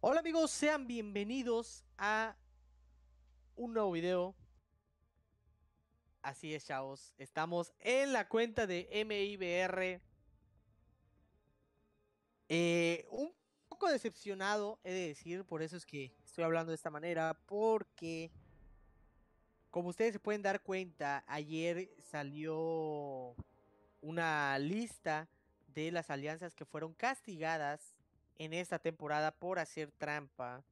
Hola amigos, sean bienvenidos a un nuevo video. Así es, chavos. Estamos en la cuenta de MIBR. Eh, un poco decepcionado, he de decir, por eso es que estoy hablando de esta manera, porque como ustedes se pueden dar cuenta, ayer salió una lista de las alianzas que fueron castigadas en esta temporada por hacer trampa.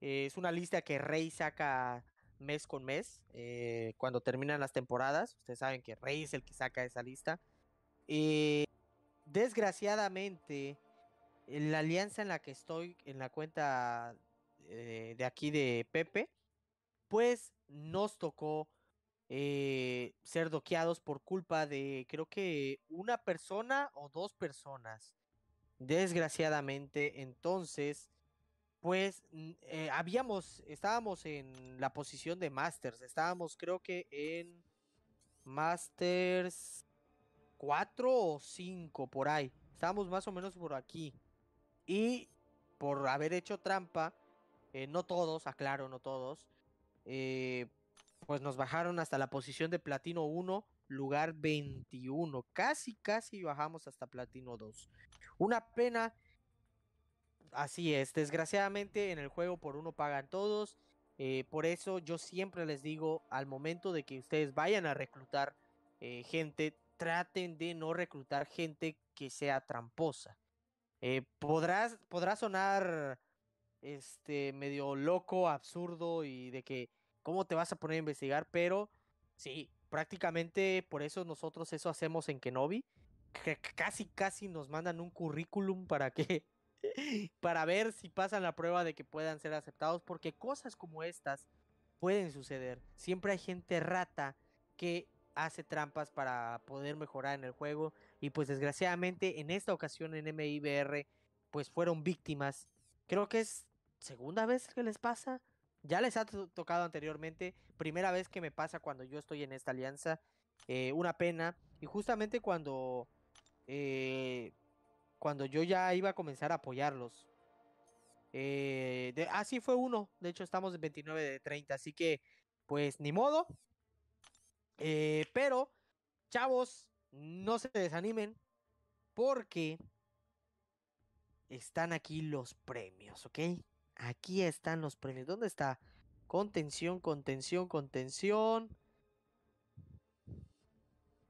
Eh, es una lista que Rey saca mes con mes, eh, cuando terminan las temporadas. Ustedes saben que Rey es el que saca esa lista. Eh, desgraciadamente, la alianza en la que estoy, en la cuenta de aquí de Pepe, pues nos tocó ser doqueados por culpa de creo que una persona o dos personas. Desgraciadamente, entonces, pues eh, habíamos, estábamos en la posición de Masters, estábamos creo que en Masters 4 o 5 por ahí, estábamos más o menos por aquí. Y por haber hecho trampa, eh, no todos, aclaro, no todos, eh, pues nos bajaron hasta la posición de platino 1, lugar 21, casi, casi bajamos hasta platino 2. Una pena. Así es, desgraciadamente en el juego por uno pagan todos. Eh, por eso yo siempre les digo, al momento de que ustedes vayan a reclutar eh, gente, traten de no reclutar gente que sea tramposa. Eh, podrás, podrá sonar este medio loco, absurdo y de que cómo te vas a poner a investigar, pero sí, prácticamente por eso nosotros eso hacemos en Kenobi casi, casi nos mandan un currículum para que, para ver si pasan la prueba de que puedan ser aceptados, porque cosas como estas pueden suceder. Siempre hay gente rata que hace trampas para poder mejorar en el juego y pues desgraciadamente en esta ocasión en MIBR pues fueron víctimas. Creo que es segunda vez que les pasa. Ya les ha tocado anteriormente, primera vez que me pasa cuando yo estoy en esta alianza. Eh, una pena. Y justamente cuando eh, cuando yo ya iba a comenzar a apoyarlos. Eh, así ah, fue uno, de hecho estamos en 29 de 30, así que pues ni modo. Eh, pero, chavos, no se desanimen porque están aquí los premios, ¿ok? Aquí están los premios. ¿Dónde está? Contención, contención, contención.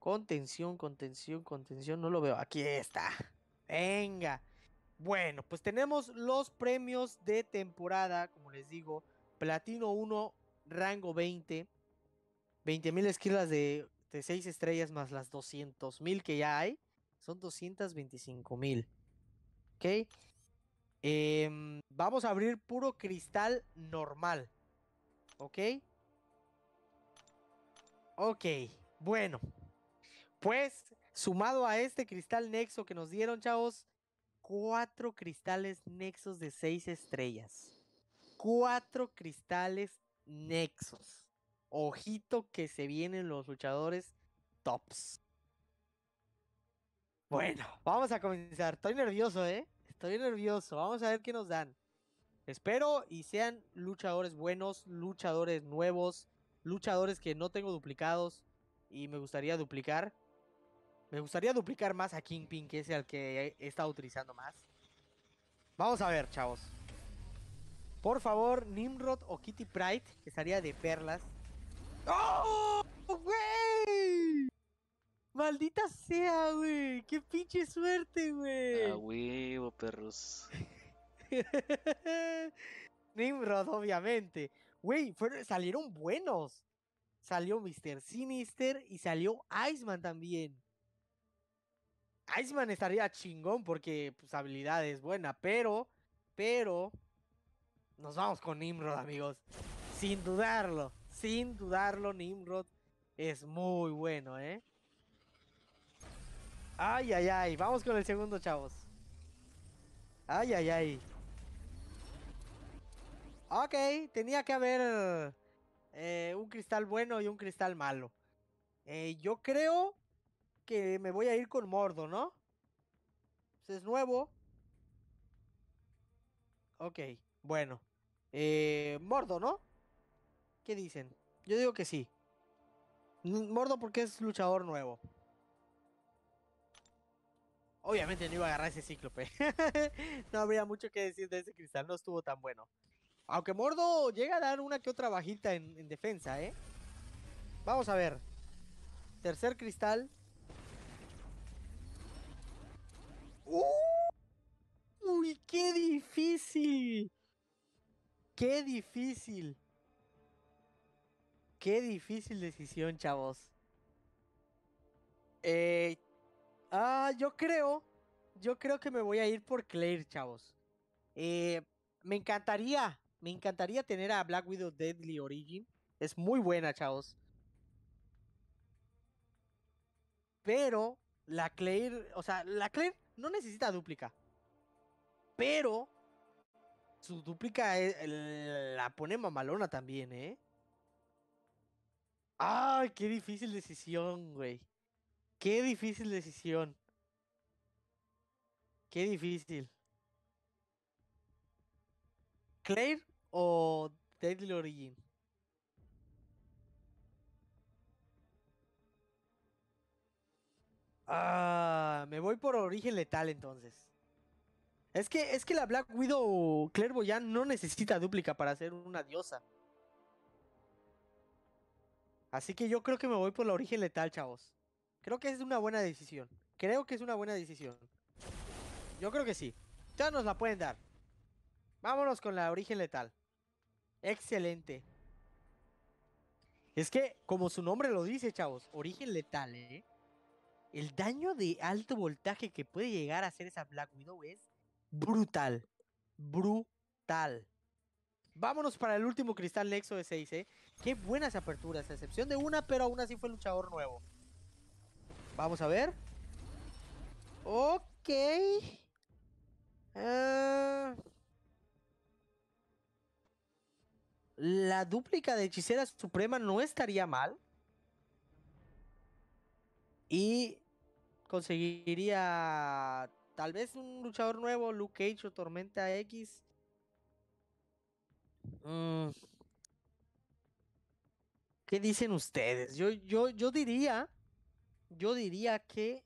Contención, contención, contención. No lo veo. Aquí está. Venga. Bueno, pues tenemos los premios de temporada, como les digo. Platino 1, rango 20. 20 mil esquilas de, 6 estrellas más las 200 mil que ya hay. Son 225 mil. ¿Ok? Em, vamos a abrir puro cristal normal. ¿Ok? Ok. Bueno, pues, sumado a este cristal nexo que nos dieron, chavos, cuatro cristales nexos de seis estrellas. Cuatro cristales nexos. Ojito que se vienen los luchadores tops. Bueno, vamos a comenzar. Estoy nervioso, ¿eh? Estoy nervioso. Vamos a ver qué nos dan. Espero y sean luchadores buenos, luchadores nuevos, luchadores que no tengo duplicados y me gustaría duplicar. Me gustaría duplicar más a Kingpin, que es el que he estado utilizando más. Vamos a ver, chavos. Por favor, Nimrod o Kitty Pride, que estaría de perlas. ¡Oh! ¡Güey! ¡Maldita sea, güey! ¡Qué pinche suerte, güey! ¡A huevo, perros! Nimrod, obviamente. Güey, salieron buenos. Salió Mr. Sinister y salió Iceman también. Iceman estaría chingón porque pues, habilidad es buena, pero, pero, nos vamos con Nimrod, amigos. Sin dudarlo, sin dudarlo, Nimrod es muy bueno, ¿eh? Ay, ay, ay, vamos con el segundo, chavos. Ay, ay, ay. Ok, tenía que haber eh, un cristal bueno y un cristal malo. Eh, yo creo me voy a ir con Mordo, ¿no? Pues, es nuevo. Ok, bueno. Eh, Mordo, ¿no? ¿Qué dicen? Yo digo que sí. Mordo porque es luchador nuevo. Obviamente no iba a agarrar ese cíclope. no habría mucho que decir de ese cristal, no estuvo tan bueno. Aunque Mordo llega a dar una que otra bajita en defensa, ¿eh? Vamos a ver. Tercer cristal. ¡Uy, qué difícil! ¡Qué difícil! ¡Qué difícil decisión, chavos! Eh, ah, yo creo, yo creo que me voy a ir por Claire, chavos. Eh, me encantaría, me encantaría tener a Black Widow Deadly Origin. Es muy buena, chavos. Pero la Claire, o sea, la Claire no necesita dúplica. Pero su dúplica e, la pone mamalona también, ¿eh? ¡Ay, qué difícil decisión, güey! ¡Qué difícil decisión! ¡Qué difícil! ¿Claire o Deadly Origin? Ah, me voy por origen letal entonces. Es que, es que la Black Widow Clairvoyant no necesita dúplica para ser una diosa. Así que yo creo que me voy por la origen letal, chavos. Creo que es una buena decisión. Creo que es una buena decisión. Yo creo que sí. Ya nos la pueden dar. Vámonos con la origen letal. Excelente. Es que, como su nombre lo dice, chavos, origen letal, ¿eh? el daño de alto voltaje que puede llegar a hacer esa Black Widow es brutal. Brutal. Vámonos para el último cristal Nexo de 6, ¿eh? Qué buenas aperturas, a excepción de una, pero aún así fue luchador nuevo. Vamos a ver. Ok. Ah. La dúplica de Hechicera Suprema no estaría mal. Y conseguiría tal vez un luchador nuevo, Luke Cage o Tormenta X. Mm. ¿Qué dicen ustedes? Yo, yo, yo diría, yo diría que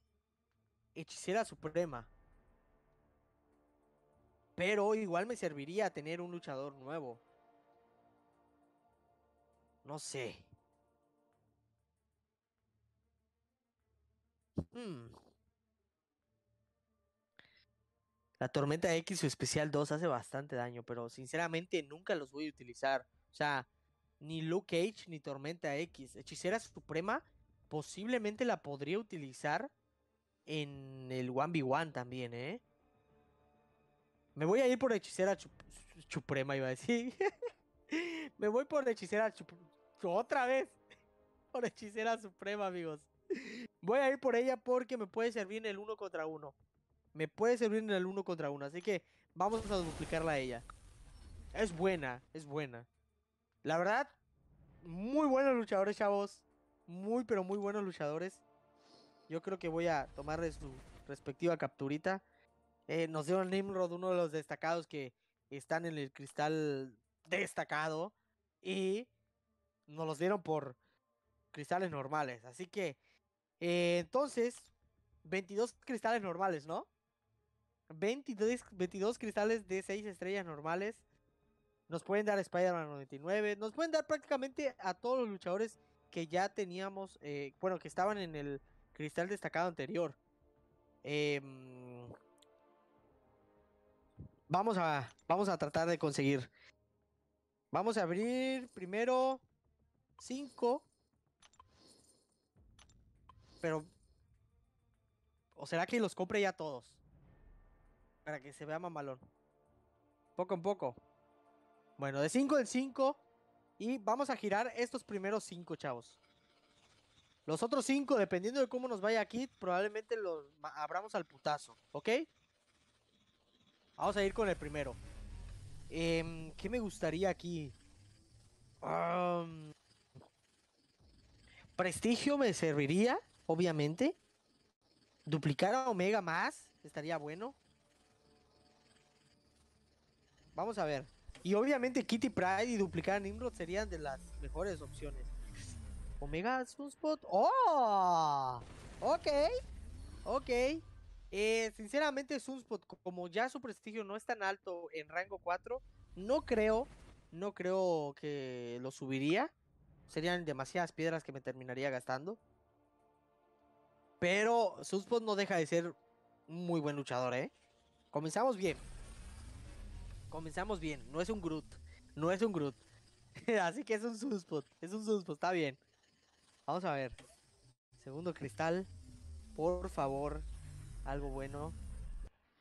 Hechicera Suprema. Pero igual me serviría tener un luchador nuevo. No sé. Mm. La tormenta X o especial 2 hace bastante daño, pero sinceramente nunca los voy a utilizar. O sea, ni Luke Cage ni tormenta X. Hechicera Suprema posiblemente la podría utilizar en el 1v1 también, ¿eh? Me voy a ir por Hechicera Suprema, iba a decir. Me voy por Hechicera Suprema. Otra vez. Por Hechicera Suprema, amigos. Voy a ir por ella porque me puede servir en el uno contra uno. Me puede servir en el uno contra uno. Así que vamos a duplicarla a ella. Es buena, es buena. La verdad, muy buenos luchadores, chavos. Muy, pero muy buenos luchadores. Yo creo que voy a tomarle su respectiva capturita. Eh, nos dieron Nimrod, uno de los destacados que están en el cristal destacado. Y nos los dieron por cristales normales. Así que eh, entonces, 22 cristales normales, ¿no? 22, 22 cristales de 6 estrellas normales. Nos pueden dar Spider-Man 99. Nos pueden dar prácticamente a todos los luchadores que ya teníamos. Eh, bueno, que estaban en el cristal destacado anterior. Em, vamos, a, vamos a tratar de conseguir. Vamos a abrir primero 5 pero. ¿O será que los compre ya todos? Para que se vea mamalón. Poco en poco. Bueno, de 5 en 5. Y vamos a girar estos primeros 5, chavos. Los otros 5, dependiendo de cómo nos vaya aquí, probablemente los abramos al putazo. ¿Ok? Vamos a ir con el primero. Em, ¿Qué me gustaría aquí? prestigio me serviría obviamente. Duplicar a Omega más estaría bueno. Vamos a ver. Y obviamente Kitty Pride y duplicar a Nimrod serían de las mejores opciones. Omega Sunspot. ¡Oh! Ok. Ok. Eh, sinceramente, Sunspot, como ya su prestigio no es tan alto en rango 4, no creo, no creo que lo subiría. Serían demasiadas piedras que me terminaría gastando. Pero Suspot no deja de ser un muy buen luchador, ¿eh? Comenzamos bien. Comenzamos bien. No es un Groot. No es un Groot. Así que es un Suspot. Es un Suspot. Está bien. Vamos a ver. Segundo cristal. Por favor. Algo bueno.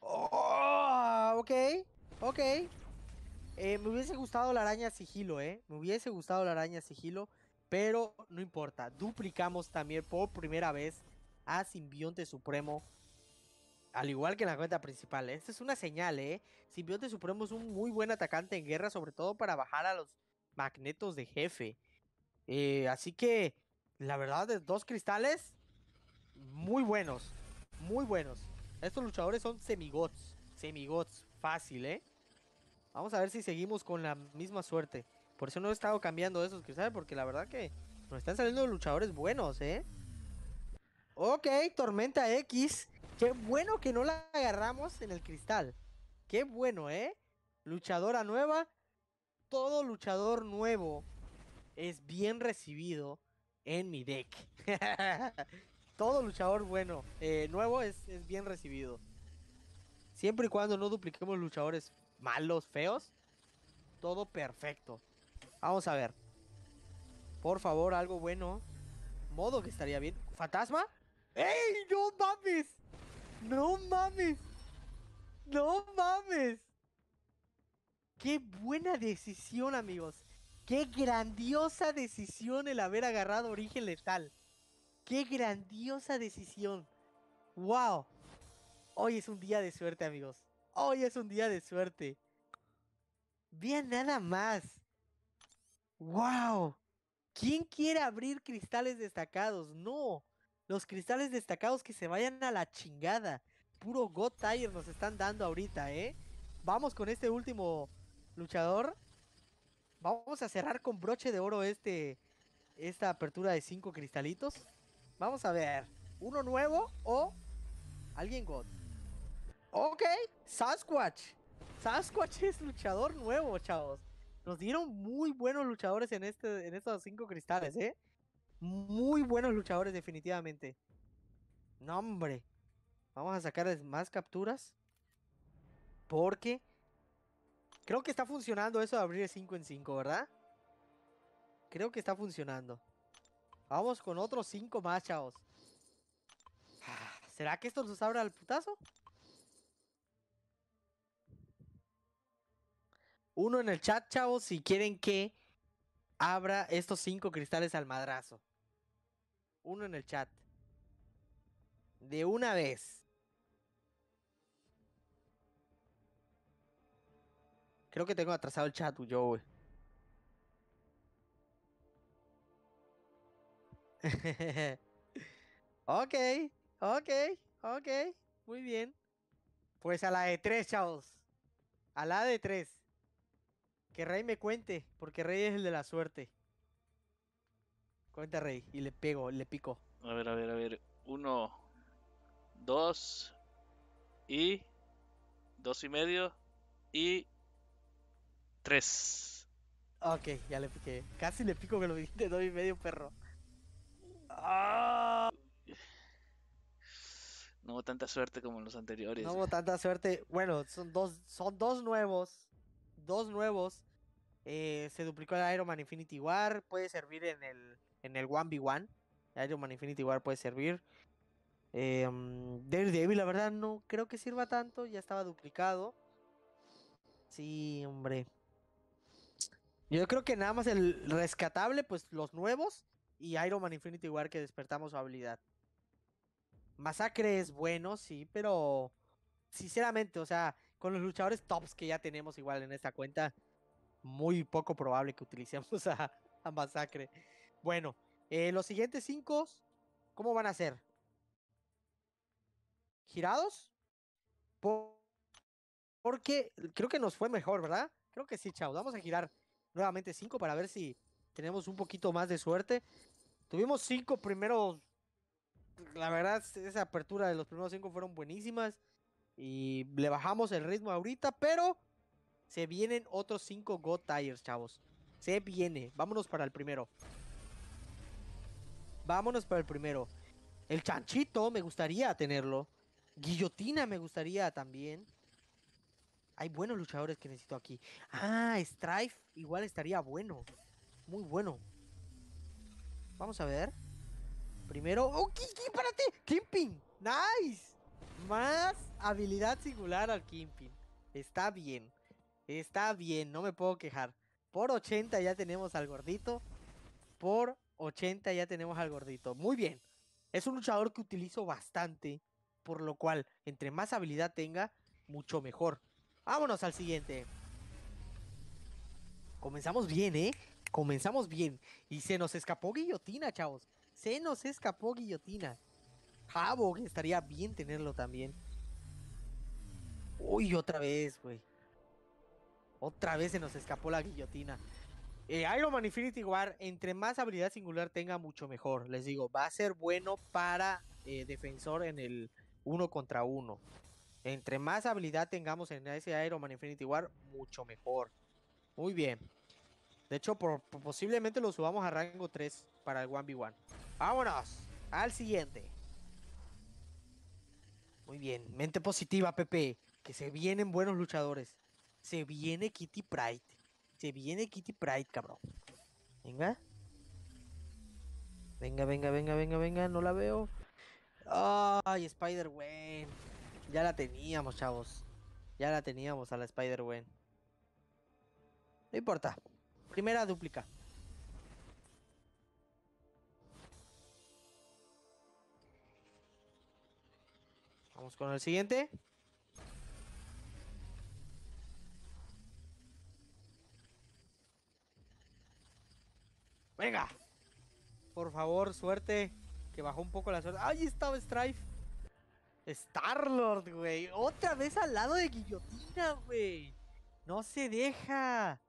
¡Oh! ok. Ok. Eh, me hubiese gustado la araña sigilo, ¿eh? Me hubiese gustado la araña sigilo. Pero no importa. Duplicamos también por primera vez a Simbionte Supremo. Al igual que en la cuenta principal. ¿eh? Esta es una señal, ¿eh? Simbionte Supremo es un muy buen atacante en guerra, sobre todo para bajar a los magnetos de jefe. Eh, así que, la verdad, de dos cristales muy buenos. Muy buenos. Estos luchadores son semigots. Semigots. Fácil, ¿eh? Vamos a ver si seguimos con la misma suerte. Por eso no he estado cambiando esos cristales, porque la verdad que nos están saliendo luchadores buenos, ¿eh? Ok, Tormenta X. Qué bueno que no la agarramos en el cristal. Qué bueno, ¿eh? Luchadora nueva. Todo luchador nuevo es bien recibido en mi deck. todo luchador bueno, eh, nuevo es, es, bien recibido. Siempre y cuando no dupliquemos luchadores malos, feos, todo perfecto. Vamos a ver. Por favor, algo bueno. Modo que estaría bien. ¿Fantasma? ¡Ey! ¡No mames! ¡No mames! ¡No mames! ¡Qué buena decisión, amigos! ¡Qué grandiosa decisión el haber agarrado origen letal! ¡Qué grandiosa decisión! ¡Wow! Hoy es un día de suerte, amigos. Hoy es un día de suerte. Bien nada más. ¡Wow! ¿Quién quiere abrir cristales destacados? No. Los cristales destacados que se vayan a la chingada. Puro God Tire nos están dando ahorita, ¿eh? Vamos con este último luchador. Vamos a cerrar con broche de oro este esta apertura de cinco cristalitos. Vamos a ver. ¿Uno nuevo o alguien God? Ok, Sasquatch. Sasquatch es luchador nuevo, chavos. Nos dieron muy buenos luchadores en, este, en estos cinco cristales, ¿eh? muy buenos luchadores, definitivamente. No, hombre. Vamos a sacar más capturas. Porque creo que está funcionando eso de abrir 5 en 5, ¿verdad? Creo que está funcionando. Vamos con otros 5 más, chavos. Ah, ¿Será que esto nos abra el putazo? Uno en el chat, chavos, si quieren que abra estos cinco cristales al madrazo. Uno en el chat. De una vez. Creo que tengo atrasado el chat yo, güey. ok, ok, ok. Muy bien. Pues a la de tres, chavos. A la de tres. Que Rey me cuente, porque Rey es el de la suerte. Cuenta Rey y le pego, le pico. A ver, a ver, a ver. Uno, dos y dos y medio y tres. Ok, ya le piqué. Casi le pico que lo dijiste dos y medio, perro. Ah. No hubo tanta suerte como en los anteriores. No hubo tanta suerte. Bueno, son dos, son dos nuevos dos nuevos. Eh, se duplicó el Iron Man Infinity War. Puede servir en el, en el 1v1. Iron Man Infinity War puede servir. Eh, Daredevil, la verdad, no creo que sirva tanto. Ya estaba duplicado. Sí, hombre. Yo creo que nada más el rescatable, pues los nuevos. Y Iron Man Infinity War que despertamos su habilidad. Masacre es bueno, sí, pero sinceramente, o sea, con los luchadores tops que ya tenemos igual en esta cuenta, muy poco probable que utilicemos a, a Masacre. Bueno, eh, los siguientes cinco, ¿cómo van a ser? ¿Girados? porque creo que nos fue mejor, ¿verdad? Creo que sí, chao. Vamos a girar nuevamente cinco para ver si tenemos un poquito más de suerte. Tuvimos cinco primeros. La verdad, esa apertura de los primeros cinco fueron buenísimas. Y le bajamos el ritmo ahorita, pero se vienen otros 5 Go Tires, chavos. Se viene. Vámonos para el primero. Vámonos para el primero. El chanchito me gustaría tenerlo. Guillotina me gustaría también. Hay buenos luchadores que necesito aquí. Ah, Strife igual estaría bueno. Muy bueno. Vamos a ver. Primero. ¡Oh, Kiki, párate! ¡Kimping! ¡Nice! más habilidad singular al Kimpin. Está bien. Está bien, no me puedo quejar. Por 80 ya tenemos al gordito. Por 80 ya tenemos al gordito. Muy bien. Es un luchador que utilizo bastante. Por lo cual, entre más habilidad tenga, mucho mejor. Vámonos al siguiente. Comenzamos bien, ¿eh? Comenzamos bien. Y se nos escapó guillotina, chavos. Se nos escapó guillotina. Havok, estaría bien tenerlo también. Uy, otra vez, güey. Otra vez se nos escapó la guillotina. Eh, Iron Man Infinity War, entre más habilidad singular tenga, mucho mejor. Les digo, va a ser bueno para eh, defensor en el uno contra uno. Entre más habilidad tengamos en ese Iron Man Infinity War, mucho mejor. Muy bien. De hecho, posiblemente lo subamos a rango 3 para el 1v1. Vámonos al siguiente. Muy bien, mente positiva, Pepe, que se vienen buenos luchadores. Se viene Kitty Pride. Se viene Kitty Pride, cabrón. Venga. Venga, venga, venga, venga, venga, no la veo. Ay, Spider-Wen. Ya la teníamos, chavos. Ya la teníamos a la Spider-Wen. No importa. Primera duplica. Vamos con el siguiente. Venga. Por favor, suerte. Que bajó un poco la suerte. Ahí estaba Strife. Starlord, güey. Otra vez al lado de Guillotina, güey. No se deja.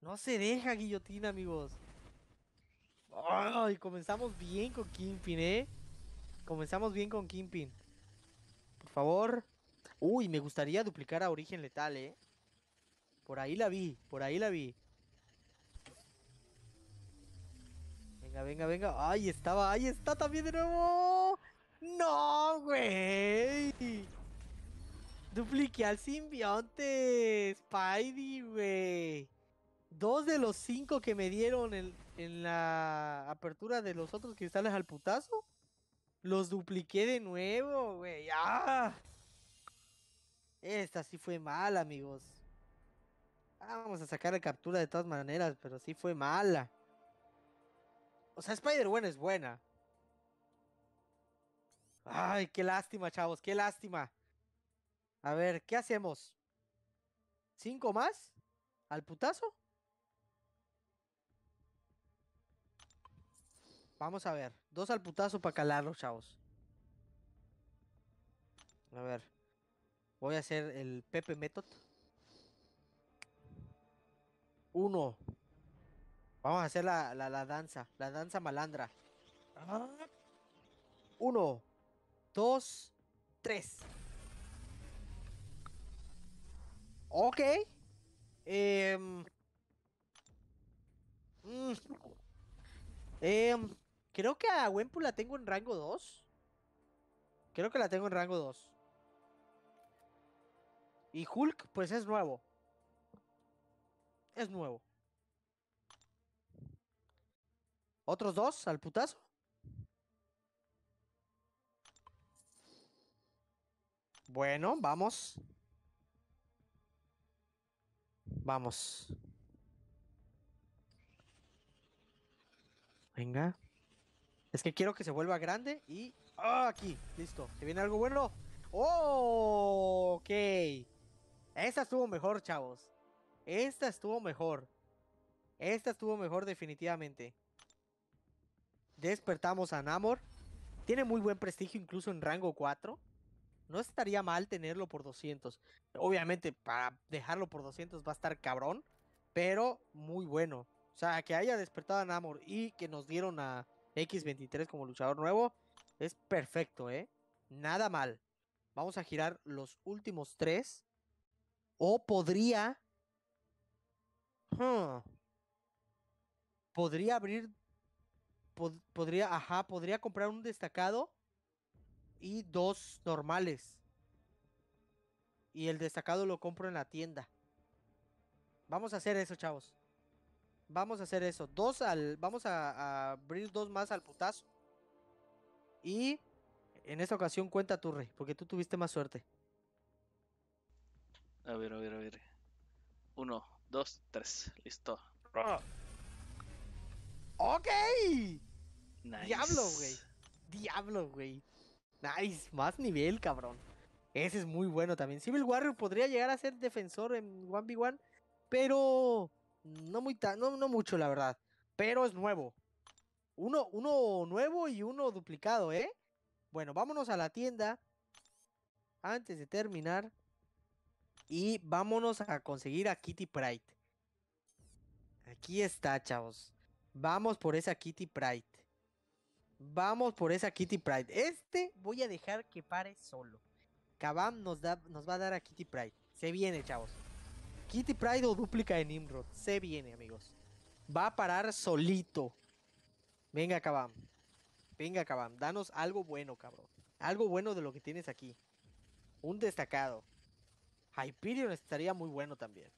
No se deja Guillotina, amigos. Ay, comenzamos bien con Kingpin, eh. Comenzamos bien con Kimpin. Por favor. Uy, me gustaría duplicar a Origen Letal, ¿eh? Por ahí la vi, por ahí la vi. Venga, venga, venga. Ahí estaba, ahí está también de nuevo. No, güey. Dupliqué al simbionte. Spidey, güey. Dos de los cinco que me dieron en, en la apertura de los otros cristales al putazo. Los dupliqué de nuevo, güey. Ah. Esta sí fue mala, amigos. Vamos a sacar la captura de todas maneras, pero sí fue mala. O sea, spider man es buena. Ay, qué lástima, chavos, qué lástima. A ver, ¿qué hacemos? ¿Cinco más? ¿Al putazo? Vamos a ver. Dos al putazo para calarlo, chavos. A ver. Voy a hacer el Pepe Method. Uno. Vamos a hacer la, danza. La danza malandra. Uno. Dos. Tres. Ok. Eh, eh, Creo que a Wempu la tengo en rango 2. Creo que la tengo en rango 2. Y Hulk, pues es nuevo. Es nuevo. ¿Otros dos al putazo? Bueno, vamos. Vamos. Venga. Es que quiero que se vuelva grande y... ¡Ah, aquí! Listo. ¿Te viene algo bueno? ¡Oh! Ok. Esta estuvo mejor, chavos. Esta estuvo mejor. Esta estuvo mejor definitivamente. Despertamos a Namor. Tiene muy buen prestigio incluso en rango 4. No estaría mal tenerlo por 200. Obviamente para dejarlo por 200 va a estar cabrón. Pero muy bueno. O sea, que haya despertado a Namor y que nos dieron a X23 como luchador nuevo, es perfecto, ¿eh? Nada mal. Vamos a girar los últimos tres. O podría... Podría abrir... podría, ajá, podría comprar un destacado y dos normales. Y el destacado lo compro en la tienda. Vamos a hacer eso, chavos. Vamos a hacer eso. Dos al. Vamos a, abrir dos más al putazo. Y en esta ocasión cuenta tu rey, porque tú tuviste más suerte. A ver, a ver, a ver. Uno, dos, tres. Listo. Ah. ¡Ok! Diablo, güey. Diablo, güey. Nice. Más nivel, cabrón. Ese es muy bueno también. Civil Warrior podría llegar a ser defensor en 1v1, pero no, muy no, mucho, la verdad. Pero es nuevo. Uno, uno nuevo y uno duplicado, ¿eh? Bueno, vámonos a la tienda. Antes de terminar. Y vámonos a conseguir a Kitty Pride. Aquí está, chavos. Vamos por esa Kitty Pride. Vamos por esa Kitty Pride. Este voy a dejar que pare solo. Kabam nos, da, nos va a dar a Kitty Pride. Se viene, chavos. Kitty Pride o duplica de Nimrod. Se viene, amigos. Va a parar solito. Venga, cabam. Venga, cabam. Danos algo bueno, cabrón. Algo bueno de lo que tienes aquí. Un destacado. Hyperion estaría muy bueno también.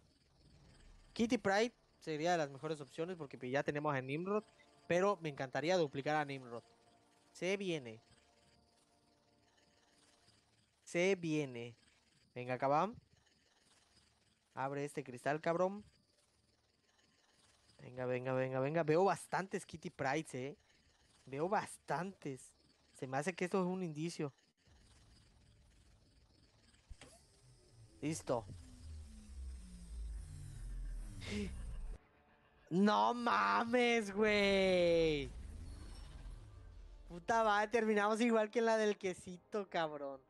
Kitty Pride sería de las mejores opciones porque ya tenemos a Nimrod. Pero me encantaría duplicar a Nimrod. Se viene. Se viene. Venga, cabam. Abre este cristal, cabrón. Venga, venga, venga, venga. Veo bastantes Kitty Prides, eh. Veo bastantes. Se me hace que esto es un indicio. Listo. No mames, güey. Puta va, terminamos igual que en la del quesito, cabrón.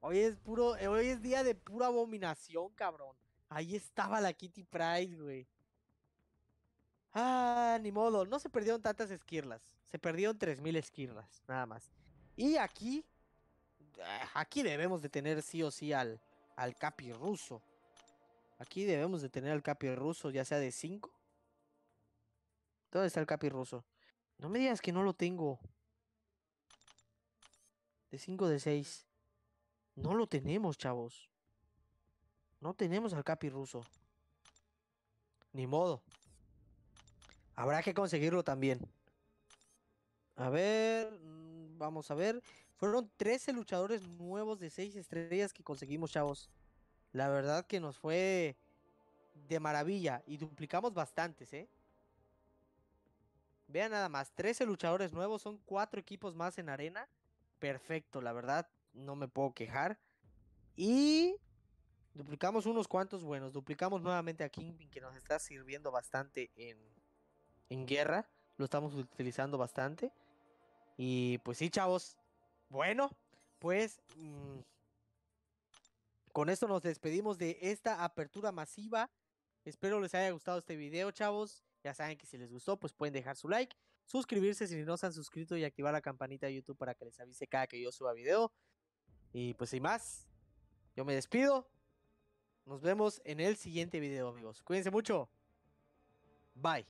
Hoy es puro, hoy es día de pura abominación, cabrón. Ahí estaba la Kitty Price, güey. Ah, ni modo. No se perdieron tantas esquirlas. Se perdieron 3.000 esquirlas, nada más. Y aquí, ah, aquí debemos de tener sí o sí al, al capi ruso. Aquí debemos de tener al capi ruso, ya sea de 5. ¿Dónde está el capi ruso? No me digas que no lo tengo. De 5 de 6. No lo tenemos, chavos. No tenemos al Capi ruso. Ni modo. Habrá que conseguirlo también. A ver, mm, vamos a ver. Fueron 13 luchadores nuevos de 6 estrellas que conseguimos, chavos. La verdad que nos fue de maravilla y duplicamos bastantes, ¿eh? Vean nada más, 13 luchadores nuevos, son 4 equipos más en arena. Perfecto, la verdad, no me puedo quejar. Y Duplicamos unos cuantos buenos. Duplicamos nuevamente a Kingpin, que nos está sirviendo bastante en, guerra. Lo estamos utilizando bastante. Y pues sí, chavos. Bueno, pues mm, con esto nos despedimos de esta apertura masiva. Espero les haya gustado este video, chavos. Ya saben que si les gustó, pues pueden dejar su like, suscribirse si no se han suscrito y activar la campanita de YouTube para que les avise cada que yo suba video. Y pues sin más, yo me despido. Nos vemos en el siguiente video, amigos. Cuídense mucho. Bye.